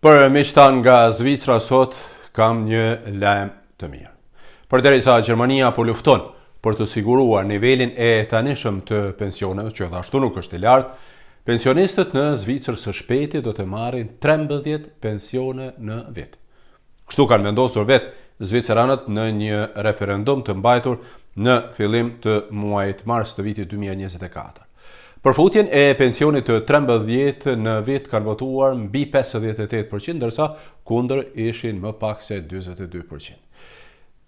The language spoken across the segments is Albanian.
Për miqtan nga Zvicra sot kam një lajm të mirë. derisa Gjermania po lufton për të siguruar nivelin e tanishëm të pensioneve, që edhe ashtu nuk është i lartë, pensionistët në Zvicër së shpeti do të marrin 13 pensione në vit. Kështu kanë vendosur vetë Zviceranët në një referendum të mbajtur në fillim të muajit mars të vitit 2024. Për futjen e pensionit të 13 në vit kanë votuar mbi 58%, ndërsa kunder ishin më pak se 22%.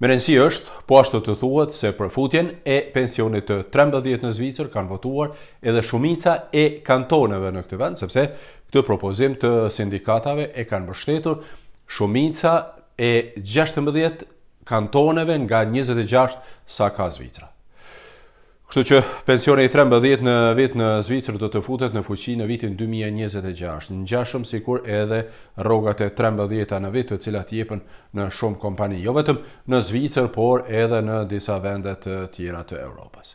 rëndësi është, po ashtu të thuhet se për futjen e pensionit të 13 në Zvicër kanë votuar edhe shumica e kantoneve në këtë vend, sepse këtë propozim të sindikatave e kanë mbështetur shumica e 16 kantoneve nga 26 sa ka Zvicra. Kështu që pensioni i 13 në vit në Zvicër do të futet në fuqi në vitin 2026, në gjashëm si kur edhe rogat e 13 ta në vit të cilat jepën në shumë kompani, jo vetëm në Zvicër, por edhe në disa vendet tjera të Europës.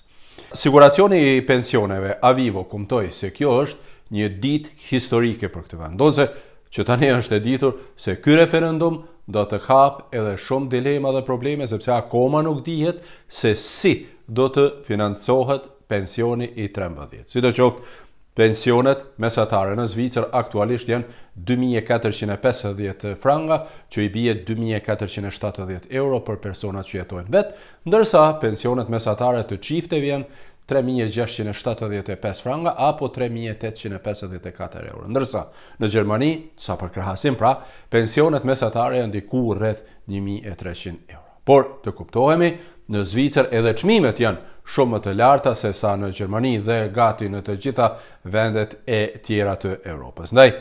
Siguracioni i pensioneve Avivo kumtoj se kjo është një dit historike për këtë vend, që tani është e ditur se ky referendum do të hapë edhe shumë dilema dhe probleme, sepse akoma nuk dihet se si do të financohet pensioni i 13. Si të qoftë, pensionet mesatare në Zvicër aktualisht janë 2450 franga, që i bie 2470 euro për personat që jetojnë vetë, ndërsa pensionet mesatare të çifteve janë 3675 franga apo 3854 euro. Ndërsa në Gjermani, sa për krahasim, pra, pensionet mesatare janë diku rreth 1300 euro. Por të kuptohemi, në Zvicër edhe çmimet janë shumë më të larta se sa në Gjermani dhe gati në të gjitha vendet e tjera të Evropës. Ndaj,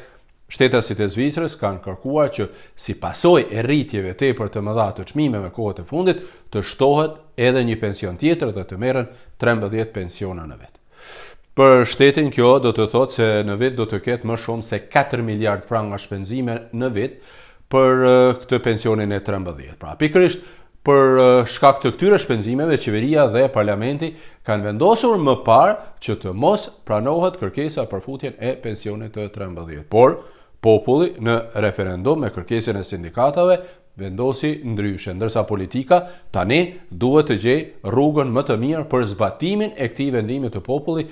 shtetësit e Zvicrës kanë kërkua që si pasoj e rritjeve të për të mëdha të qmime me kohët e fundit, të shtohet edhe një pension tjetër dhe të meren 13 pensiona në vetë. Për shtetin kjo do të thotë se në vetë do të ketë më shumë se 4 miljard frangë shpenzime në vetë, për eh, këtë pensionin e 13. Pra, pikërisht, për shkak të këtyre shpenzimeve, qeveria dhe parlamenti kanë vendosur më parë që të mos pranohet kërkesa për futjen e pensionit të të rëmbëdhjet. Por, populli në referendum me kërkesin e sindikatave vendosi ndryshë, ndërsa politika tani duhet të gjej rrugën më të mirë për zbatimin e këti vendimit të populli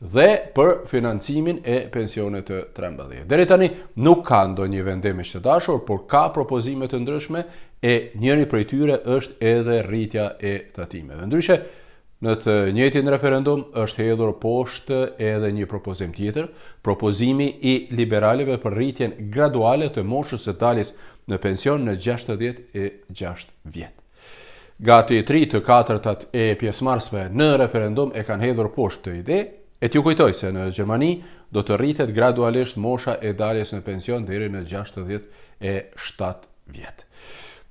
dhe për financimin e pensionet të trembëdhje. Dere tani, nuk ka ndo një vendemi shtetashur, por ka propozimet të ndryshme e njëri për i tyre është edhe rritja e tatime. Dhe ndryshe, në të njëti në referendum është hedhur poshtë edhe një propozim tjetër, propozimi i liberaleve për rritjen graduale të moshës të talis në pension në 66 vjet e Gati 3 të 4 të e pjesmarsve në referendum e kanë hedhur poshtë të ide, E t'ju kujtoj se në Gjermani do të rritet gradualisht mosha e daljes në pension dhe në 67 vjetë.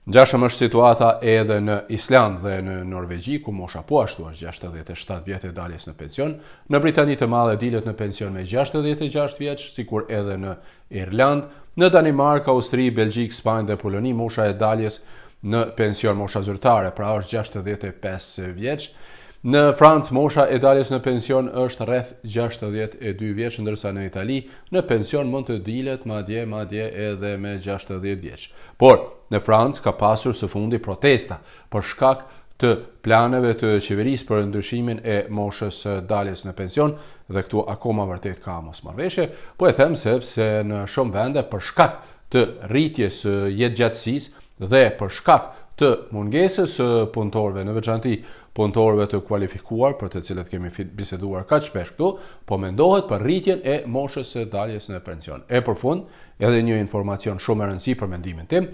Gjashëm është situata edhe në Island dhe në Norvegji, ku mosha po ashtu është 67 vjetë e daljes në pension. Në Britani të madhe dilet në pension me 66 vjetë, si kur edhe në Irland. Në Danimark, Austri, Belgjik, Spajnë dhe Poloni, mosha e daljes në pension mosha zyrtare, pra është 65 vjetë. Në Francë, mosha e daljes në pension është rreth 62 vjeç, ndërsa në Itali në pension mund të dilet madje madje edhe me 60 vjeç. Por në Francë ka pasur së fundi protesta për shkak të planeve të qeverisë për ndryshimin e moshës së daljes në pension dhe këtu akoma vërtet ka mos marveshe, po e them sepse në shumë vende për shkak të rritjes së jetëgjatësisë dhe për shkak të mungesës së punëtorëve në veçanti punëtorëve të kualifikuar për të cilët kemi biseduar kaq shpesh këtu, po mendohet për rritjen e moshës së daljes në pension. E përfund, edhe një informacion shumë e rëndësishëm për mendimin tim.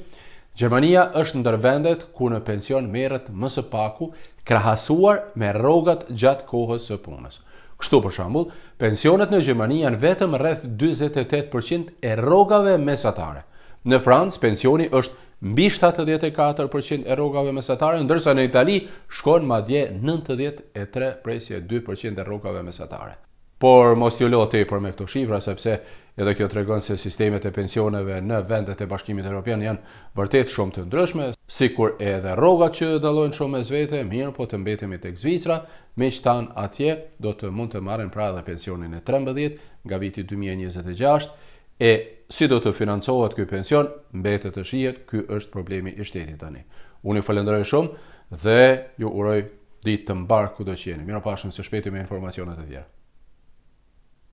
Gjermania është ndër vendet ku në pension merret më së paku krahasuar me rrogat gjatë kohës së punës. Kështu për shembull, pensionet në Gjermani janë vetëm rreth 48% e rrogave mesatare. Në Francë pensioni është mbi 74% e rrogave mesatare, ndërsa në Itali shkon ma dje 93% e 2% e rrogave mesatare. Por mos t'ju lotë i për me këto shifra, sepse edhe kjo të regonë se sistemet e pensioneve në vendet e bashkimit e Europian janë vërtet shumë të ndryshme, si kur edhe rogat që dalojnë shumë e zvete, mirë po të mbetemi të këzvizra, me që tanë atje do të mund të marrin pra dhe pensionin e 13 nga viti 2026 e Si do të financohet kjo pension, mbetet të shihet, ky është problemi i shtetit tani. Unë ju falenderoj shumë dhe ju uroj ditë të mbarë kudo që jeni. Mirupafshim së shpejti me informacionet e tjera.